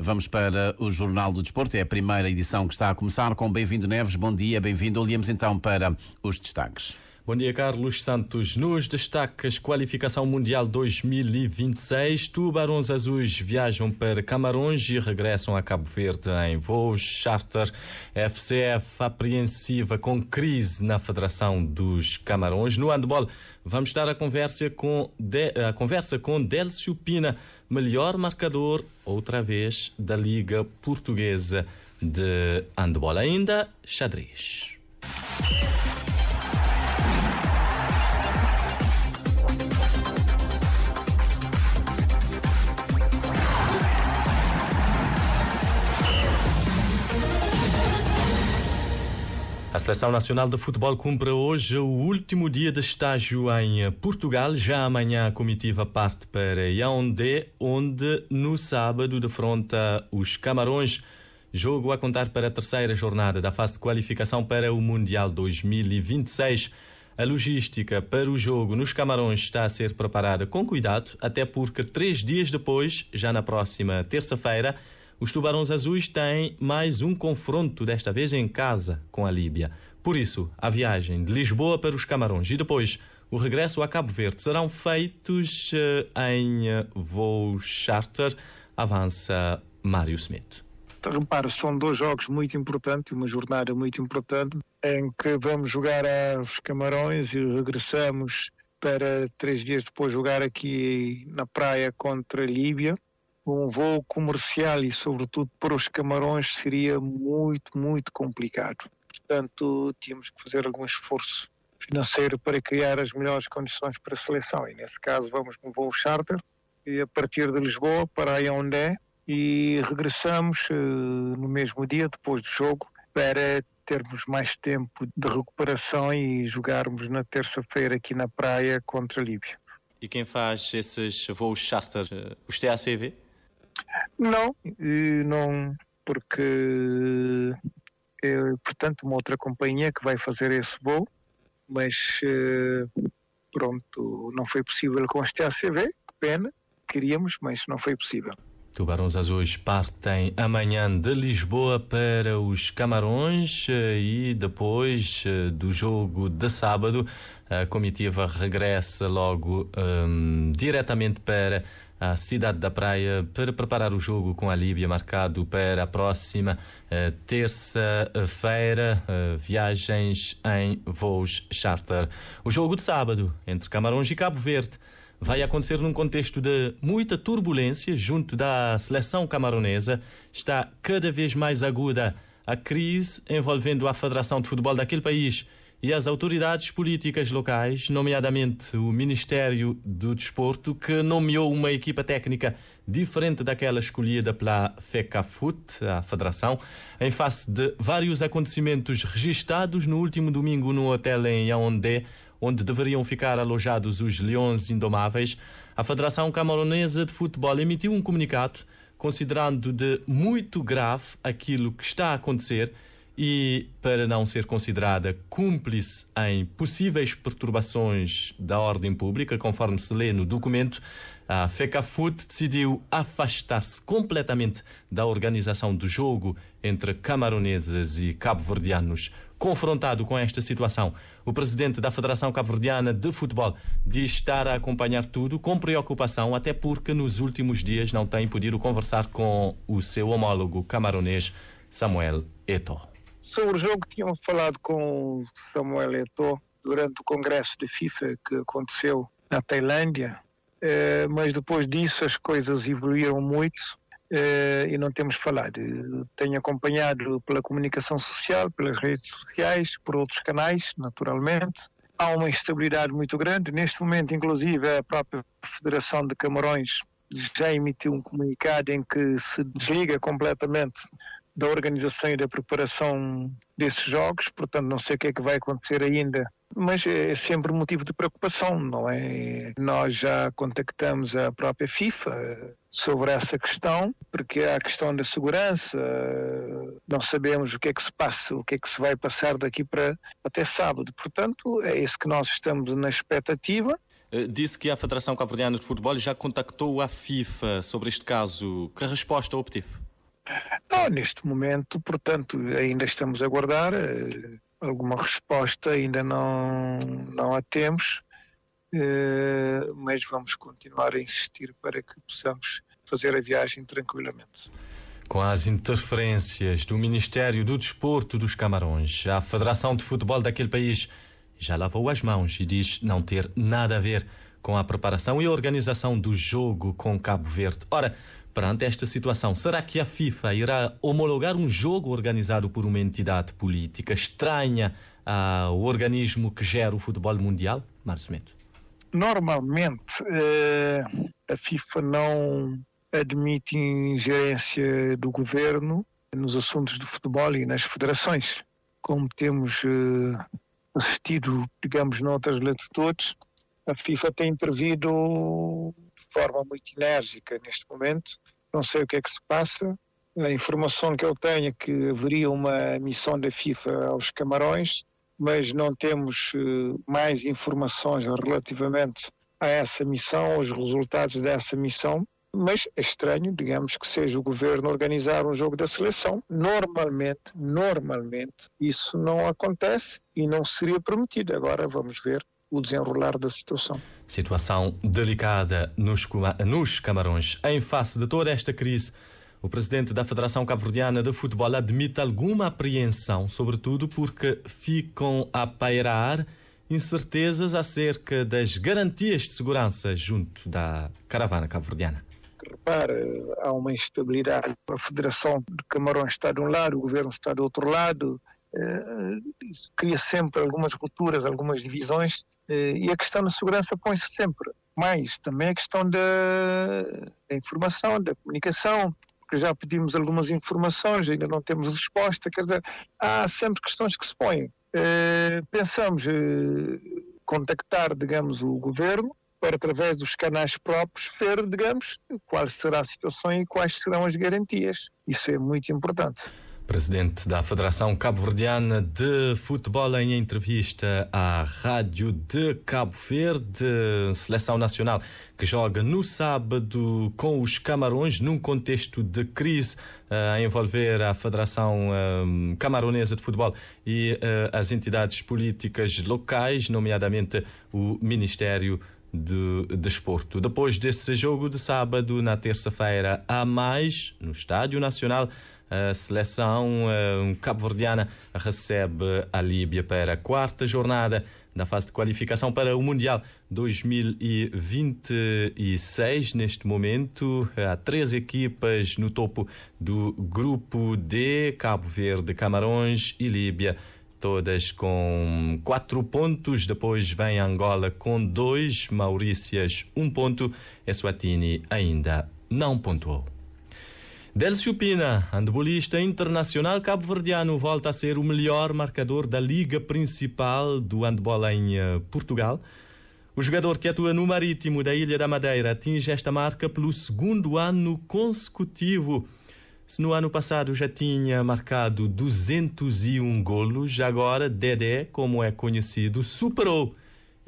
Vamos para o Jornal do Desporto, é a primeira edição que está a começar com Bem-vindo Neves, bom dia, bem-vindo. Olhamos então para os destaques. Bom dia, Carlos Santos. Nos destaques, qualificação mundial 2026, tubarões azuis viajam para Camarões e regressam a Cabo Verde em voos charter. FCF apreensiva com crise na Federação dos Camarões. No handball, vamos estar a conversa com, de, a conversa com Delcio Pina melhor marcador outra vez da Liga Portuguesa de Handball. Ainda xadrez. A Seleção Nacional de Futebol cumpre hoje o último dia de estágio em Portugal. Já amanhã a comitiva parte para Yaoundé, onde no sábado defronta os Camarões. Jogo a contar para a terceira jornada da fase de qualificação para o Mundial 2026. A logística para o jogo nos Camarões está a ser preparada com cuidado, até porque três dias depois, já na próxima terça-feira, os Tubarões Azuis têm mais um confronto, desta vez em casa, com a Líbia. Por isso, a viagem de Lisboa para os Camarões e depois o regresso a Cabo Verde serão feitos eh, em eh, voo charter, avança Mário Smith. Então, Repare, são dois jogos muito importantes, uma jornada muito importante, em que vamos jogar aos Camarões e regressamos para três dias depois jogar aqui na praia contra a Líbia um voo comercial e sobretudo para os camarões seria muito, muito complicado. Portanto, tínhamos que fazer algum esforço financeiro para criar as melhores condições para a seleção e nesse caso vamos com voo charter e a partir de Lisboa para Ayondé e regressamos uh, no mesmo dia depois do jogo para termos mais tempo de recuperação e jogarmos na terça-feira aqui na praia contra a Líbia. E quem faz esses voos charter? Eh, os TACV? Não, não, porque é, portanto, uma outra companhia que vai fazer esse voo, mas eh, pronto, não foi possível com este ACV, que pena, queríamos, mas não foi possível. Tubarões Azuis partem amanhã de Lisboa para os Camarões eh, e depois do jogo de sábado a comitiva regressa logo um, diretamente para à cidade da Praia para preparar o jogo com a Líbia, marcado para a próxima eh, terça-feira. Eh, viagens em voos charter. O jogo de sábado entre Camarões e Cabo Verde vai acontecer num contexto de muita turbulência junto da seleção camaronesa. Está cada vez mais aguda a crise envolvendo a Federação de Futebol daquele país e as autoridades políticas locais, nomeadamente o Ministério do Desporto, que nomeou uma equipa técnica diferente daquela escolhida pela FECAFUT, a Federação, em face de vários acontecimentos registados no último domingo no hotel em Yaoundé, onde deveriam ficar alojados os Leões Indomáveis, a Federação Camaronesa de Futebol emitiu um comunicado considerando de muito grave aquilo que está a acontecer e para não ser considerada cúmplice em possíveis perturbações da ordem pública, conforme se lê no documento, a FECAFUT decidiu afastar-se completamente da organização do jogo entre camaroneses e cabo-verdianos. Confrontado com esta situação, o presidente da Federação Cabo-Verdiana de Futebol diz estar a acompanhar tudo com preocupação, até porque nos últimos dias não tem podido conversar com o seu homólogo camaronês Samuel Eto'o. Sobre o jogo, tínhamos falado com o Samuel Eto'o durante o congresso da FIFA que aconteceu na Tailândia, eh, mas depois disso as coisas evoluíram muito eh, e não temos falado. Tenho acompanhado pela comunicação social, pelas redes sociais, por outros canais, naturalmente. Há uma instabilidade muito grande. Neste momento, inclusive, a própria Federação de Camarões já emitiu um comunicado em que se desliga completamente da organização e da preparação desses jogos, portanto não sei o que é que vai acontecer ainda, mas é sempre motivo de preocupação, não é? Nós já contactamos a própria FIFA eh, sobre essa questão, porque há a questão da segurança, eh, não sabemos o que é que se passa, o que é que se vai passar daqui para até sábado. Portanto, é isso que nós estamos na expectativa. Eh, disse que a Federação cabo de Futebol já contactou a FIFA sobre este caso. Que resposta obteve? Não, neste momento, portanto, ainda estamos a aguardar eh, alguma resposta, ainda não, não a temos, eh, mas vamos continuar a insistir para que possamos fazer a viagem tranquilamente. Com as interferências do Ministério do Desporto dos Camarões, a Federação de Futebol daquele país já lavou as mãos e diz não ter nada a ver com a preparação e organização do jogo com Cabo Verde. Ora, Perante esta situação, será que a FIFA irá homologar um jogo organizado por uma entidade política estranha ao organismo que gera o futebol mundial? Márcio Mento. Normalmente, eh, a FIFA não admite ingerência do governo nos assuntos do futebol e nas federações, como temos eh, assistido, digamos, noutras latitudes, a FIFA tem intervido forma muito enérgica neste momento. Não sei o que é que se passa. A informação que eu tenho é que haveria uma missão da FIFA aos Camarões, mas não temos eh, mais informações relativamente a essa missão, aos resultados dessa missão. Mas é estranho, digamos, que seja o governo organizar um jogo da seleção. Normalmente, normalmente, isso não acontece e não seria prometido. Agora vamos ver o desenrolar da situação. Situação delicada nos, nos Camarões. Em face de toda esta crise, o presidente da Federação Cabo-Verdiana de Futebol admite alguma apreensão, sobretudo porque ficam a pairar incertezas acerca das garantias de segurança junto da caravana cabo-verdiana. Repare, há uma instabilidade. A Federação de Camarões está de um lado, o governo está do outro lado, eh, eh, cria sempre algumas rupturas, algumas divisões, eh, e a questão da segurança põe-se sempre. Mais também a questão da, da informação, da comunicação, porque já pedimos algumas informações, ainda não temos resposta, quer dizer, há sempre questões que se põem. Pensamos contactar, digamos, o governo para, através dos canais próprios, ver, digamos, qual será a situação e quais serão as garantias. Isso é muito importante. Presidente da Federação Cabo-Verdiana de Futebol, em entrevista à Rádio de Cabo Verde, seleção nacional que joga no sábado com os Camarões, num contexto de crise eh, a envolver a Federação eh, Camaronesa de Futebol e eh, as entidades políticas locais, nomeadamente o Ministério de desporto. Depois desse jogo de sábado, na terça-feira, há mais no Estádio Nacional a seleção eh, cabo-verdiana recebe a Líbia para a quarta jornada da fase de qualificação para o Mundial 2026. Neste momento, há três equipas no topo do grupo D: Cabo Verde, Camarões e Líbia. Todas com quatro pontos. Depois vem Angola com dois, Maurícias, um ponto. Eswatini ainda não pontuou. Delcio Pina, handbolista internacional cabo-verdiano, volta a ser o melhor marcador da Liga Principal do Handball em eh, Portugal. O jogador que atua no Marítimo da Ilha da Madeira atinge esta marca pelo segundo ano consecutivo. Se no ano passado já tinha marcado 201 golos, agora Dedé, como é conhecido, superou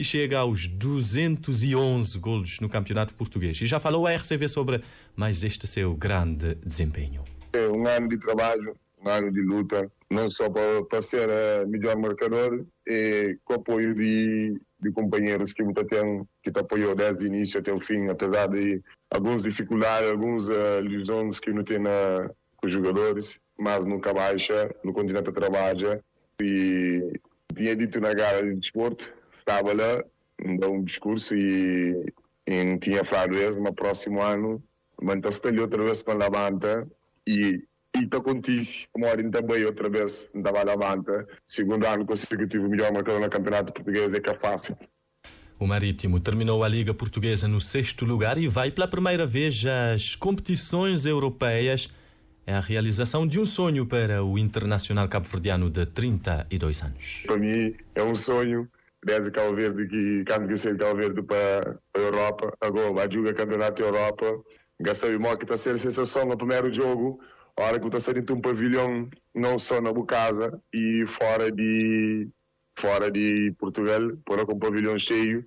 e chega aos 211 golos no Campeonato Português. E já falou a RCV sobre mais este seu grande desempenho. É um ano de trabalho, um ano de luta, não só para, para ser eh, melhor marcador, e com o apoio de, de companheiros que muito tem, que te apoiou desde o início até o fim, apesar de algumas dificuldades, algumas uh, eh, lesões que não tem na, eh, com os jogadores, mas nunca baixa, no continente trabalha e tinha dito na gala de desporto, Tábala deu um discurso e, e não tinha falado isso, mas próximo ano mantém-se outra vez para a Lavanta e isso acontece. Morim também outra vez estava Lavanta. Segundo ano consecutivo melhor marcador no Campeonato Português é que é fácil. O Marítimo terminou a Liga Portuguesa no sexto lugar e vai pela primeira vez às competições europeias. É a realização de um sonho para o internacional cabo-verdiano de 32 anos. Para mim é um sonho desde Cabo Verde que quando que de Cabo Verde para a Europa agora vai jogar campeonato Europa gastou o que está sendo sensação no primeiro jogo a hora que está sendo um pavilhão não só na Bucasa e fora de fora de Portugal por com um pavilhão cheio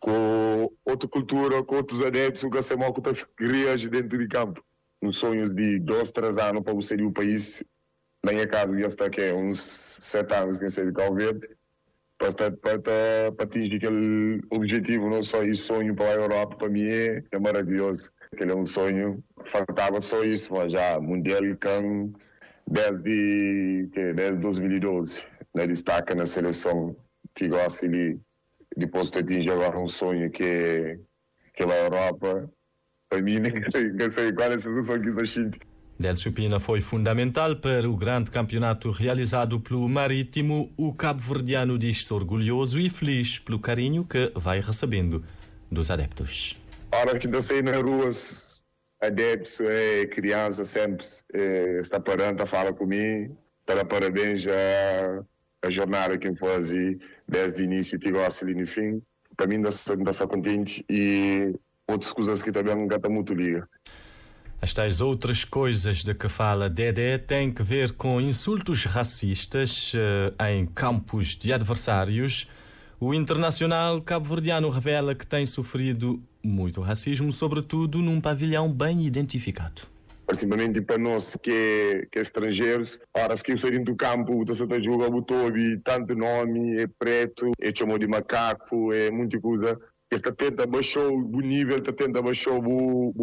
com outra cultura com outros adeptos o que se moco está cria dentro de campo um sonho de dois três anos para você ir o país nem acabo e está aqui uns sete anos que sei de Cabo Verde para, para, para, atingir aquele objetivo, não só isso, sonho para a Europa, para mim é, é maravilhoso. Aquele é um sonho, faltava só isso, mas já, Mundial Can desde, desde 2012, né, destaca na seleção que gosta de depois de atingir agora um sonho que é, que é a Europa. Para mim, nem sei, nem sei qual é a sensação que isso sente. Del Supina foi fundamental para o grande campeonato realizado pelo Marítimo. O cabo-verdiano diz-se orgulhoso e feliz pelo carinho que vai recebendo dos adeptos. Hora que descer nas ruas, adeptos, é, criança sempre é, está parando a comigo. Está parabéns a, a jornada que fazia desde o início, que gosta ali no fim. Para mim, está contente e outras coisas que também não está muito liga. As tais outras coisas de que fala Dedé têm que ver com insultos racistas eh, em campos de adversários. O internacional cabo-verdiano revela que tem sofrido muito racismo, sobretudo num pavilhão bem identificado principalmente para nós que que estrangeiros. Ora, se saírem do campo, o Santa Juga, o Tobi, tanto nome, é preto, é chamado de macaco, é muita coisa. esta tenta baixou o nível, esta tenta baixou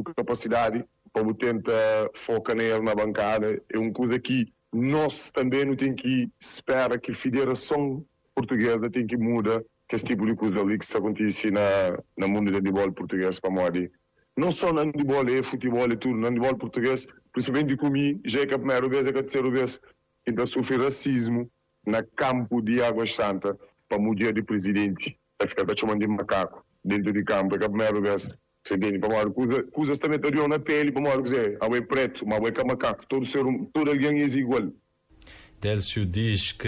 a capacidade o tenta foca neles na bancada. É uma coisa que nós também não tem que esperar que a Federação Portuguesa tem que mudar que esse tipo de coisa ali que acontece na, na mundo de handebol português para morrer. Não só no handebol, é futebol e é tudo. No handebol português, principalmente comigo, já é que a primeira vez, é que a terceira vez, ainda então, sofre racismo na campo de Águas Santa para mudar de presidente. Vai ficar é chamando de macaco dentro de campo, é que a primeira vez se vamos lá, cusa, cusa também está na pele, vamos lá, dizer, há bem preto, mas um é macaco, todo ser, a alguém é igual. Télcio diz que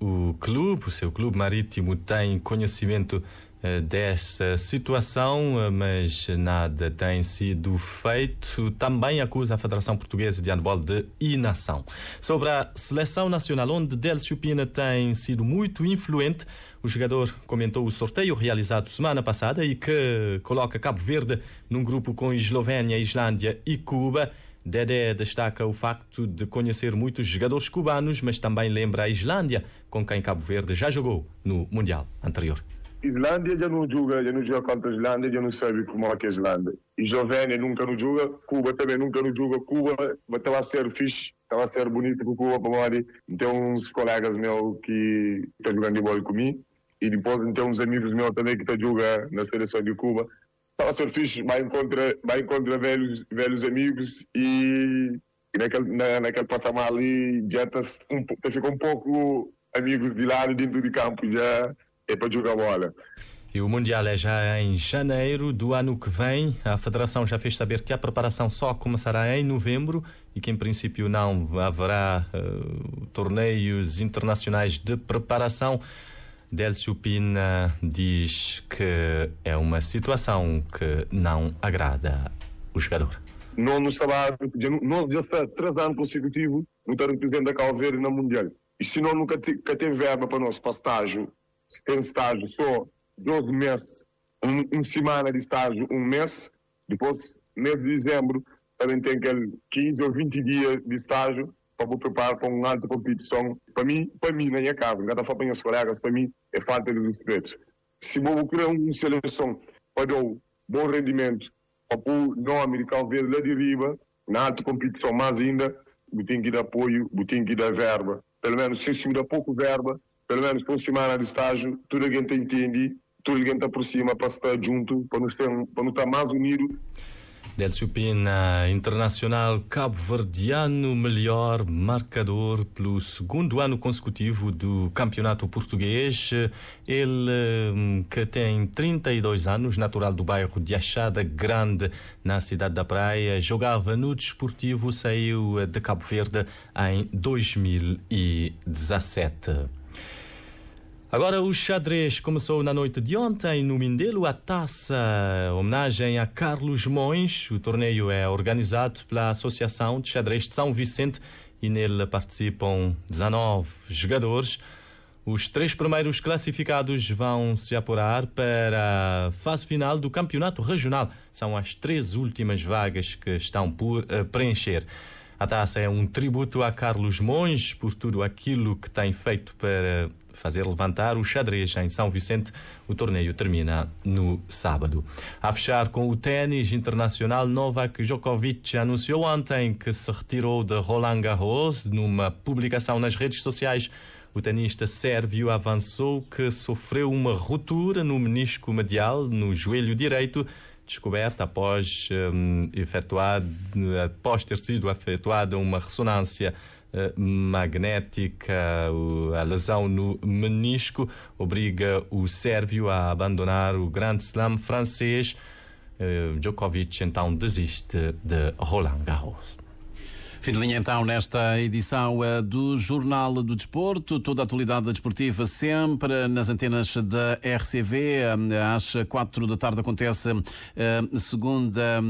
o clube, o seu clube marítimo, tem conhecimento eh, dessa situação, eh, mas nada tem sido feito. Também acusa a Federação Portuguesa de Handball de inação. Sobre a seleção nacional, onde Delcio Pina tem sido muito influente, o jogador comentou o sorteio realizado semana passada e que coloca Cabo Verde num grupo com Eslovénia, Islândia e Cuba. Dedé destaca o facto de conhecer muitos jogadores cubanos, mas também lembra a Islândia, com quem Cabo Verde já jogou no Mundial anterior. Islândia já não joga, já não joga contra a Islândia, já não sabe como é que é a Islândia. E Jovem nunca não joga, Cuba também nunca não joga, Cuba estava a ser fixe, estava a ser bonito com Cuba para morrer. Tem uns colegas meus que estão jogando bola comigo, e depois tem uns amigos meus também que estão jogando na seleção de Cuba. Estava a ser fixe, vai encontrar, vai encontrar velhos, velhos amigos e, e naquele, na, naquele patamar ali já tá, um, ficou um pouco amigos de lado dentro de campo já é para jogar bola. E o Mundial é já em janeiro do ano que vem. A Federação já fez saber que a preparação só começará em novembro e que, em princípio, não haverá uh, torneios internacionais de preparação. Delcio Pina diz que é uma situação que não agrada o jogador. Nono salário, já, já está três anos consecutivos não está representando a calveira na Mundial. E se não nunca, tem teve verba para o nosso estágio, tem estágio só 12 meses, um, uma semana de estágio, um mês. Depois, mês de dezembro, também tem aquele 15 ou 20 dias de estágio para me preparar para uma alta competição. Para mim, para mim, na minha casa, cada fala para minhas colegas, para mim, é falta de respeito. Se vou procurar uma seleção para dar um bom rendimento, para o nome de Calveiro lá de riba, na alta competição mais ainda, tem que dar apoio, tem que dar verba. Pelo menos, se me dá pouco verba, pelo menos por uma semana de estágio, tudo a gente entende, tudo a gente aproxima para estar junto, para nos, ter, para estar mais unidos. Delcio Pina, internacional cabo-verdiano, melhor marcador pelo segundo ano consecutivo do Campeonato Português. Ele hum, que tem 32 anos, natural do bairro de Achada Grande, na cidade da Praia, jogava no Desportivo, saiu de Cabo Verde em 2017. Agora o xadrez começou na noite de ontem no Mindelo a taça, homenagem a Carlos Mões. O torneio é organizado pela Associação de Xadrez de São Vicente e nele participam 19 jogadores. Os três primeiros classificados vão se apurar para a fase final do campeonato regional. São as três últimas vagas que estão por eh, preencher. A taça é um tributo a Carlos Mons por tudo aquilo que tem feito para fazer levantar o xadrez em São Vicente. O torneio termina no sábado. A fechar com o ténis internacional, Novak Djokovic anunciou ontem que se retirou de Roland Garros numa publicação nas redes sociais. O tenista sérvio avançou que sofreu uma ruptura no menisco medial no joelho direito descoberta após, um, efetuado, após ter sido efetuada uma ressonância eh, magnética, a lesão no menisco obriga o sérvio a abandonar o grande slam francês. Eh, Djokovic então desiste de Roland Garros. Fim de linha então nesta edição eh, do Jornal do Desporto. Toda a atualidade desportiva sempre nas antenas da RCV. Eh, às quatro da tarde acontece a eh, segunda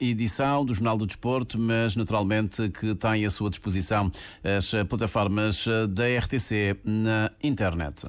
edição do Jornal do Desporto, mas naturalmente que tem à sua disposição as plataformas da RTC na internet.